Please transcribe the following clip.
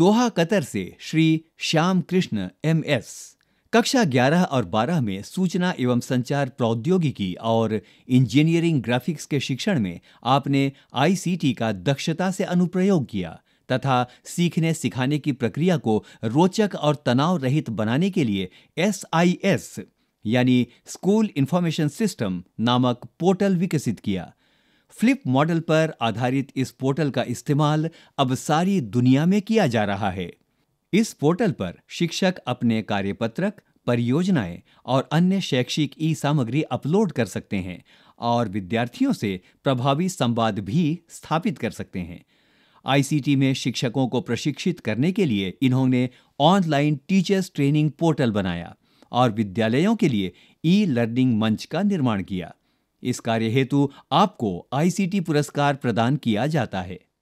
दोहा Qatar से Shri Shyam Krishna M S कक्षा 11 और 12 में सूचना एवं संचार प्रौद्योगिकी और इंजीनियरिंग ग्राफिक्स के शिक्षण में आपने आईसीटी का दक्षता से अनुप्रयोग किया तथा सीखने सिखाने की प्रक्रिया को रोचक और तनाव रहित बनाने के लिए एस यानी स्कूल इंफॉर्मेशन सिस्टम नामक पोर्टल विकसित किया फ्लिप मॉडल पर आधारित इस पोर्टल का इस्तेमाल अब सारी दुनिया में किया जा रहा है इस पोर्टल पर शिक्षक अपने कार्यपत्रक परियोजनाएं और अन्य शैक्षिक ई सामग्री अपलोड कर सकते हैं और विद्यार्थियों से प्रभावी संवाद भी स्थापित कर सकते हैं आईसीटी में शिक्षकों को प्रशिक्षित करने के लिए इन्होंने ऑनलाइन टीचर्स ट्रेनिंग पोर्टल बनाया और विद्यालयों के लिए ई लर्निंग मंच का निर्माण किया इस कार्य हेतु आपको आईसीटी पुरस्कार प्रदान किया जाता है